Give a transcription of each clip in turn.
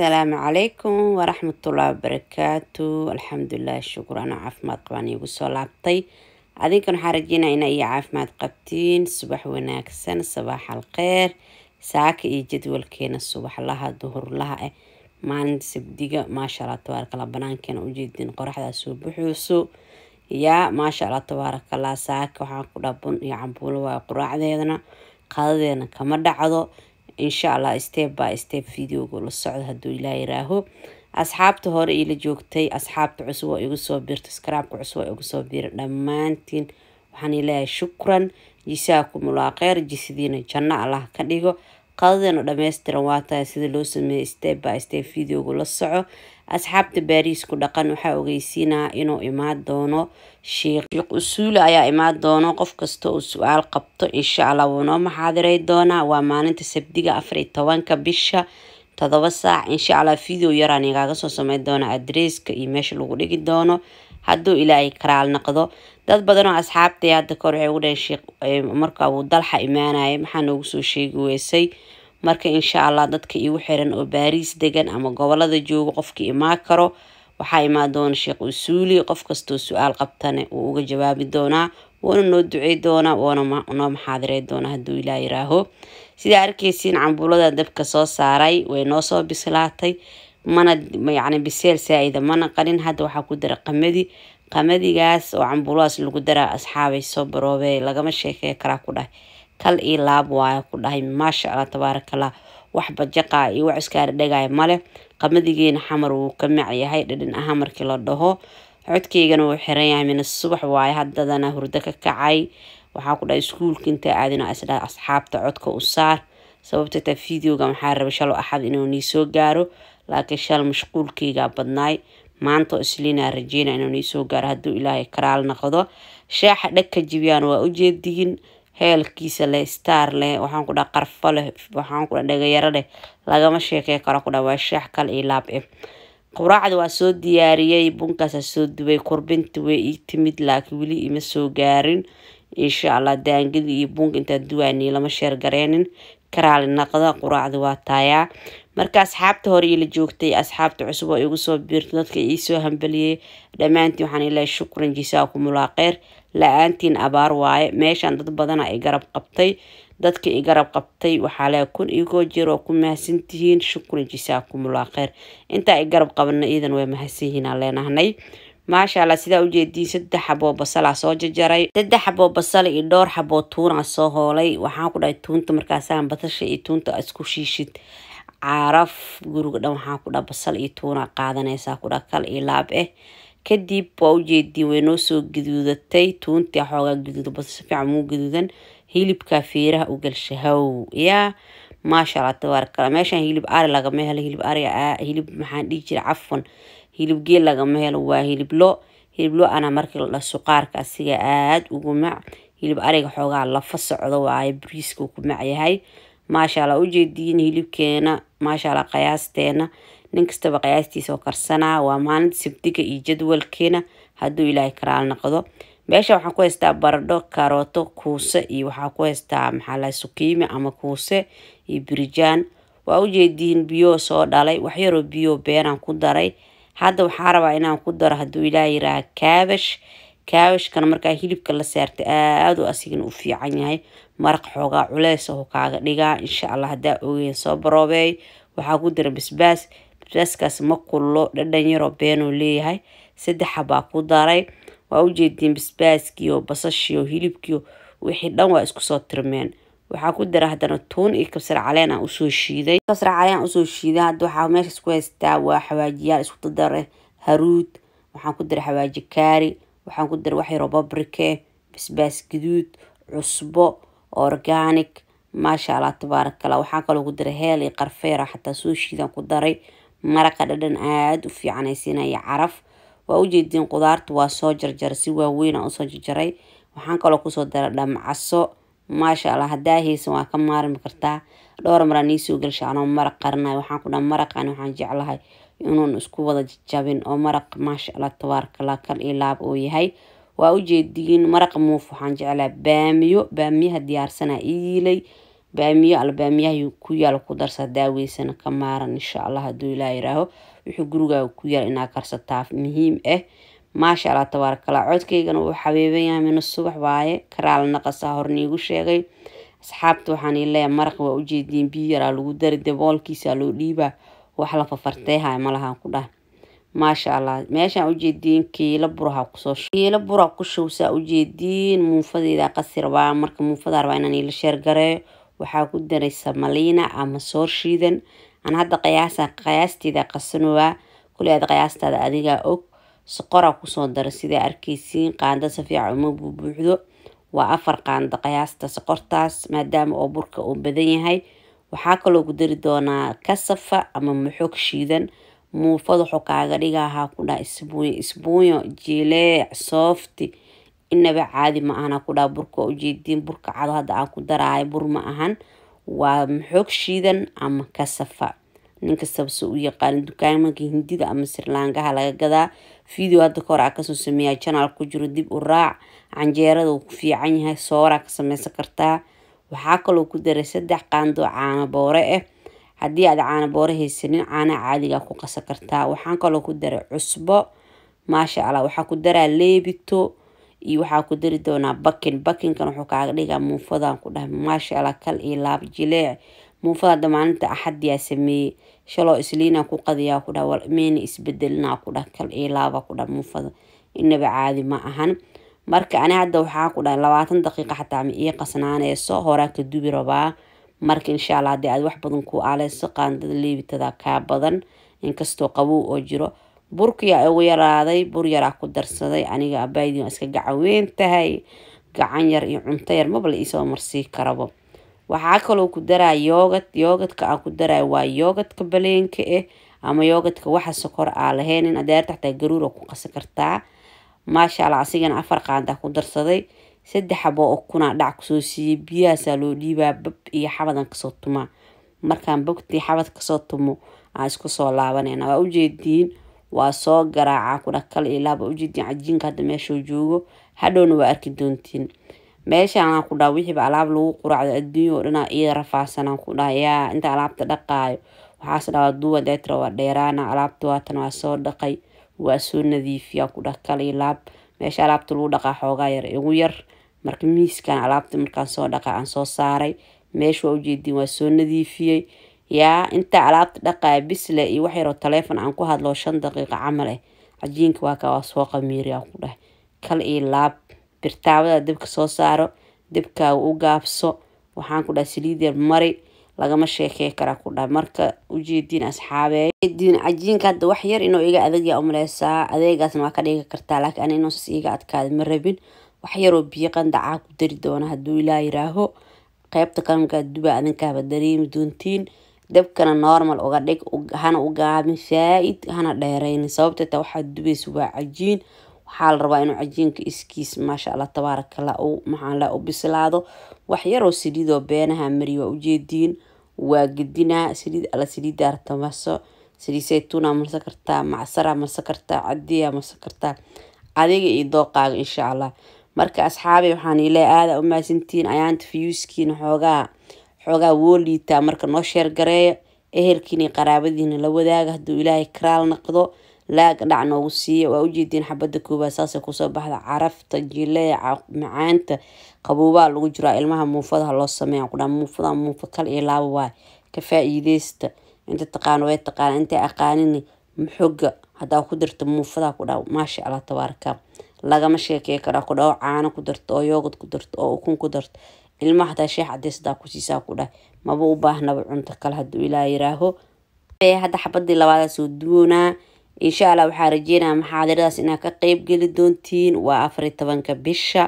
asalaamu calaykum waraxmatullahi wabarakaatu alxamdulilah shukur anaa caafimaad qabaan iigu soo laabtay adinkan waxaa rajeyna ina iyo caafimaad qabtiin subax wanaagsan sabaax alkheer saaka iyo jadwalkeena subaxlaha duhurlaha eh maalinta sabdiga maasha allah banaankeena ujeedin qoraxdaa soo buxuyso yaa maasha allah tabaarakallah saaka waxaan ku dhabun iyo cambuulo waayo quraacdeedana qadadeedna kama dhacdo insha allah step by step videoga la socdo hadduu ilaa iraaho asxaabta hore iila joogtay asxaabta cusub oo igu soo biirto skraabka cusub oo igu soo biira dhammaantiin waxaan ileeyahay shukran jisaa kumulaaqeer jisidiina janno allah ka dhigo qadadeena dhammaystiran waa tahay sida loo sameeyey step by step videogu la soco asxaabta baariis ku dhaqan waxaa ogeysiinaa inuu imaan doono shiiq usuula ayaa imaan doono qof kasta uu su-aal qabto insha allah wuu noo maxaadiray doonaa waa maalinta sabdiga afar afariy tobanka bisha todoba saac insha allah video yaraan igaaga soo sameyn doona adresska iyo meesha lagu dhigi doono hadduu ilaahay karaal naqdo dad badanoo asxaabtay hadda kahor waxay ugu dhahay eh, marka uu dalxa imaanaya maxaa noogu soo sheegi weysay marka insha allah dadka igu xiran oo baariis degan ama gobolada jooga qofkii imaan karo waxaa imaan doona sheekh usuuli qof kastoo su-aal qabtane wuu uga jawaabi doonaa wuuna noo ducey doonaa wuuna noo maxaadiray doonaa hadduu ilaa yiraaho sidaa arkeysiin cambuulada dabka soo saaray way noo soo bislaatay mana yani biseel saa-ida mana qalin hadda waxaa ku dara qamadi qamadigaas oo cambulaas lagu daraa asxaabay soo baroobe lagama sheekey kalaa ku dhahay kal iyo laab waaya ku dhahay maasha allah tabaarakallah wax bajaqaa iyo wax iskaara dhagaaya male qamadigeena xamar wuu ka macyahay dhadhin ahaan markii la dhaho codkeygana wuu xiran yahay mina subax waaye haddadana hurdo ka kacay waxaa ku dhahay iskuulka inta aadina isdha asxaabta codka u saar sababta videoga waxaa raba axad inuu nii soo gaaro laakiin shaal mashquulkeygaa badnaay maantaoo isliinaa rajeyna inuu niisoo gaaro hadduu ilaahay karaal noqdo shaaxa dhagka jibiyaan waa u jeedihin heelkiisa leh star leh waxaan kudha qarfo leh waxaan kudha dhagayaro leh lagama sheekey karo kudha waa sheex kale io laab eh quraacda waa soo diyaariyay bunkaasa soo dubay kurbinta way ii timid laakiin weli ima soo gaarin insha allah daangada iyo bunka intaa duwaaniy lama sheergareenin karaali naqda quraacdu waa taayaa marka asxaabta hore iila joogtay asxaabta cusub oo igu soo biirta dadka iisoo hambaliyey dhammaantiin waxaan ilaa shukran jisaa ku mulaaqeer la-aantiin abaar waaye meeshaan dad badana i garab qabtay dadka igarab qabtay waxaa leh kun igoo jeer oo ku mahadsan tihiin shukran jisaa ku mulaaqeer intaa i garab qabanna iidan way mahadsan yihiin aan leenahnay maashaala alla sidaa ujeediin saddex xaboo basalaa soo jajaray saddex xaboo basal iyo dhowr xaboo tuunaa soo hoolay waxaan ku dhahay tuunta markaasaan batasha iyo tuunta isku shiishid caraf guriga dhan waxaan ku dhaha basal iyo tuunaa qaadanaysaa ku dhaha kal iyo laab ah kadib waa ujeediin way noo soo gaduudatay tuuntii xoogaa gaduuda basal fiican muu gaduudan hilibkaa feeraha u galshahow yaa maasha alla meeshaan hilib ari lagama helo hilib ari hilib maxaan dhihi jira cafwan hilib geel lagama helo waa hilib lo hilib lo-ana markii la dhaso asiga aada ugu mac hilib ariga xoogaa lafa socdo waayo bariiskuu ku macyahay maasha allah ujeediin hilibkeena maasha allah qiyaasteena nin kastaba qiyaastiisa karsanaa waa maalinta sabdiga iyo jadwalkeena hadduu ilaahay karaal noqdo meesha waxaan ku haystaa baradho karooto kuuse iyo waxaa ku haystaa maxaala sukiime ama kuuse iyo birijaan waa ujeediin biyo soo dhalay waxyaroo biyo beenaan ku daray hadda waxaa rabaa inaan ku daro haduu ilaah yiraaha kaabash kaabashkana markaa hilibka la saartay aada u asigana u fiican yahay maraq xoogaa culeys ahu kaaga dhigaa insha allah haddaa ogeyn soo baroobeey waxaa ku dara basbaas basbaaskaas ma kullo dhadhan yaroo beenuu leeyahay saddexa baa ku daray waa u jeediin basbaaskiiyo basashiyo hilibkiyo wixii dhan waa iskusoo tirmeen waxaa ku dara haddana tuun iyo kabsar caleen aan usoo shiiday kabsar caleen usoo shiiday hadda waxaa meesha isku haystaa waa xawaajiyaal isku dadare haruud waxaan ku daray xawaaji kaari waxaan ku dara waxyaro babrike basbaas gaduud cusbo organic maasha allah tabaarak allah waxaan kaloo ku daray heel iyo qarfeera xataa soo shiidaan ku daray maraqa dhadhan aada u fiican siinaya caraf waa ujeediin qudaartu waa soo jarjaray si waaweyn aan usoo jarjaray waxaan kaloo kusoo daray dhamcaso maasha allah haddaa haysan waa ka maarmi kartaa dhowr maraan iisoo gelsha anoo maraq qarinay waxaan ku dhaa maraqan waxaan jeclahay inuun isku wada jajabin oo maraq maasha allah tabaarkala kal iyo laab oo yahay waa ujeediin maraq muuf waxaan jeclahay baamiyo baamiyaha diyaarsana iilay baamiyo albaamiyaha ku yaal ku darsa daaweysana ka maaran insha allah haduu ilaa yiraaho wuxuu gurigaaga ku yaal inaa karsataa muhiim ah maasha alla tabaarakala codkaygana uu xabiiban yahay mino subax baaye karaal naqasa horniigu sheegay asxaabta waxaan i maraq waa ujeediin biyo yaraa lagu dari daboolkiisaa loo dhiibaa wax la fafarteehay malahaan ku dhah maasha allah meeshaan ujeediin kiilo buraha kusoo kiilo bura ku showsaa ujeediin muunfadeeda qasir waa marka muunfadaa rabaa inaan iila sheergareeyo waxaa ku daray samaliina ama soor shiidan aan hadda qiyaasa qiyaasteeda qasanowaa kuley aad qiyaastaada adigaa og soqoraa kusoo dara sidaa arkaysiin qaando si uma bubuuxdo waa afar qaando qiyaasta soqortaas maadaama oo burka uu badan yahay waxaa kaloo ku dari doonaa kasafa ama muxoog shiidan muufad wuxuu kaaga dhigahaa ku dhaha isbuunyo isbuunyo jileec soofti inaba caadi ma ahana ku dhaha burka ujeediin burka cado hadda aan ku daraayo bur ma ahan waa maxoog shiidan ama kasafa ninkastabse u yaqaanin dukaamanka hindida ama sirlaangaha laga gadaa video hadda kahor a ah kasoo sameeya janaal ku jiro dib u raac canjeerada uu ku fiican yahay sooraa ka sameysan kartaa waxaa kaloo ku daray saddex qaandoo caanaboore boore ah haddii aad caanaboore boore haysanin caanaha caadigaa ku qasan kartaa waxaan kaloo ku daray cusbo maasha allah waxaa ku daraa leebito iyo waxaa ku dari doonaa bakin bakinkan wuxuu kaaga dhigaa muufadan ku dhahay maasha allah kal iyo laab jileec muufada maalinta axadyaa sameeyey shaloo isliinaa ku qadiyaa kudha war meyna isbedelinaa kudhah kal ilaaba kudha muufada inaba caadi ma ahan marka ani hadda waxaa ku dhaha labaatan daqiiqa xataa ma ii qasnaaneyso horaa ka dubi rabaa marka insha alla haddii aad wax badan ku aaleyso qaandada leebitada kaa badan inkastoo qabow oo jiro burkiyaa ugu yaraaday bur yaraa ku darsaday aniga abaydin waa iska gacan weyn tahay gacan yar iyo cunto yar maba la marsii karabo waxaa kaloo ku daraa yoogad yoogadka aan ku darayo waa yoogadka baleenka ah eh, ama yoogadka waxa sokor aa lahayn in adeerta xataa garuura ku qasan kartaa maasha allah asigana afar qaandaa ku darsaday saddex xabo oo kunaa dhac kusoo siiyey biyahaasaa loo dhiibaa bab iyo xabadaan kasoo tumaa markaan bogtii xabad kasoo tumo aan isku soo laabanayna waa ujeediin waa soo garaacaa kuna kale ilaaba ujeediin cajiinka hadda meeshuu joogo hadhowna waa arki doontiin meeshaanaan ku dhaha wixiiba alaab lagu quracdo adduunya oo dhanaa ah, ii rafaadsanaan ku dhaha yaa inta alaabta dhaqaayo waxaas dhahaa duwan deetira waa dheeraana alaabta waatan waa soo dhaqay waa soo nadiifiyaa ku dhaha kali laab meesha alaabta lagu dhaqaa xoogaa yar igu yar marka miiskan alaabta markaan soo dhaqaa aan soo saaray meesha waa ujeedin waa soo nadiifiyey yaa inta alaabta dhaqaaya bisle iyo wax yaroo taleefon aan ku hadloo shan daqiiqa camal eh cajiinka waa kaa waa soo qamiiriyaa ku dhahay kal iyo laab birtaabada dabka soo saaro dibkaaga u gaabso waxaan ku dhaha saliid yar mari lagama sheekey karaa ku dhaha marka ujeediin asxaabeediin cajiinka hadda wax yar inuu iga adagyaa umaleysaa adeegaasna waa ka dhigi kartaa laakiin ani inuusas iga adkaada ma rabin wax yaroo biyo qandacaa ku dari doona hadduu ilaa yiraaho qeybta karamkaa duba adinkaaba dareemi doontiin dabkana normal uga dhig hana u gaabin faa-id hana dheereynin sababta taa waxaad dubaysa waa cajiin waxaa la rabaa inuu cajiinka iskiis maasha alla tabaarakala u maxaanla u bislaado waxyaroo saliidoo beenaha mari waa ujeediin waa gedinaa saliid alla saliidaa ratamaso saliid saytuuna marsan kartaa macsara marsan kartaa cadiya marsan kartaa adiga iyo dooqaaga insha allah marka asxaabi waxaan ilaa aada u mahadsantihiin ayaanta fiyuuskiina xoogaa xoogaa woo liitaa marka noo sheergareeya gareeya ehelkiina qaraabadiina la wadaaga hadduu ilaahay karaal naqdo laag dhac noogu siiya waa ujeediin xabada koobaad saasay kusoo baxda carafta jileeca macaanta qaboobaa lagu jiraa ilmaha muufadaha loo sameeya kudhaa muufadaha muufa kal iyo laabo waay ka faa-iideysta inta taqaano way taqaana intay aqaanin maxoga hadaa ku darta muufadaha kudhaa maasha allah tabaaraka lagama sheekey karaa kudhaa oo caano ku darta oo yoogad ku darta oo ukun ku darta ilmaha hataa sheex cadeys hadaa kusiisaa kudhaa maba u baahnaba cunto kale haduu ilaa yiraaho hadda xabadii labaadaasoo duwanaa insha allah waxaa rajeynaya maxaadiradaas inaad ka qeyb geli doontiin waa afariy tobanka bisha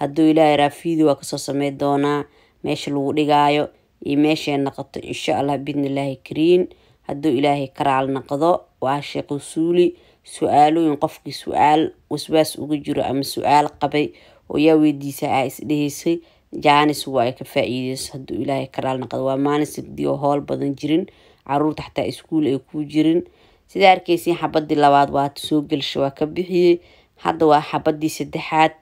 hadduu ilaahay raa waa kasoo sameyn doonaa meesha lagu dhigaayo iyo meeshay noqoto insha allah biidnillaahi kariin hadduu ilaahay karaal noqdo waa sheekhu suuli su-aalooyin qofkii su-aal waswaas ugu jiro ama su-aal qabay oo yaa weydiisa aa isdheheysay jaanis waa ay ka faa-iideyso hadduu ilaahay karaal noqdo waa maalin sigdiyo howl badan jirin caruurta xataa iskuul ay ku jirin sidaa arkeysin xabadii labaad waa soo gelsha waa ka bixiyey hadda waa xabadii saddexaad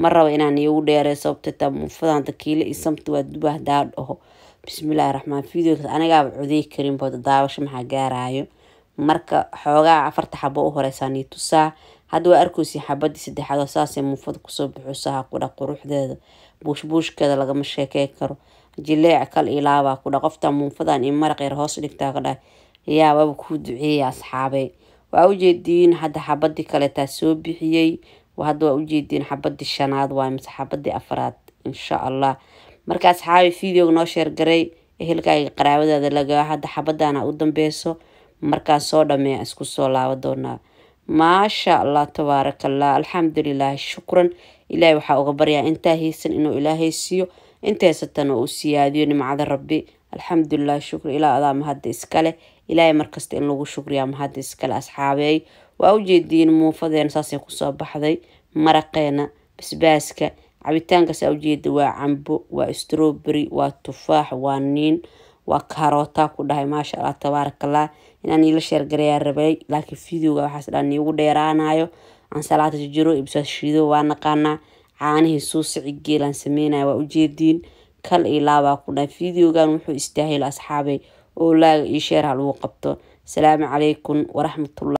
ma rabo inaan iigu dheere sababta mufadaanta kiile isamta waa dubahdaa dhaho bismillahi raxmaan videogaas anigaaba codey karinbo daabasho maxaa gaarayo marka xoogaa afarta xabo u horeysaanii tusaa hadda waa arkeysin xabadii saddexaad oo saasee mufada kusoo baxo kudha quruxdeeda buushbuushkeeda lagama sheekey karo jileec kal ilaabaa kudha qofta muufadaan iyo maraqyar hoos dhigtaa ka ayaawaaba kuu duceeyay asxaabee waa ujeediin hadda xabadii kaletaa soo bixiyey hadda waa ujeediin xabadii shanaad waay mase xabadii afraad insha allah marka asxaabi videoga noo sheergaray ehelkaaga qaraabadaada lagaa hadda xabadana u dambeyso markaan soo isku soo laaba doonaa maasha allah tabaarakallah alxamdulilaahi shukran ilaahay waxaa uga baryaa intaa haysan inuu ilaahay siiyo inta uu siyaadiyo nimcada rabbi alxamdulilahi shukran ilaa adaa mahadda iskale ilaahay markasta in lagu shukriya mahad iskale asxaabeey waa u jeediin muufadeen saasay kusoo baxday maraqeena basbaaska cabitaankaasa ujeeda waa cambo waa stroberi waa tufaax waa niin waa karota ku dhahay maasha allah tabaarakallah inaan iila sheergarayaa rabay laakiin videoga waxaas dhaan iigu dheeraanayo ansalaata jiro ibsaashiido waa naqaanaa caanihii suusici geelaan sameynaya waa ujeediin kal ilaabaa ku dhahay videogan wuxuu istaahil asxaabay oo laaga ii sheer ha lagu qabto asalaamu calaykum waraxmatullah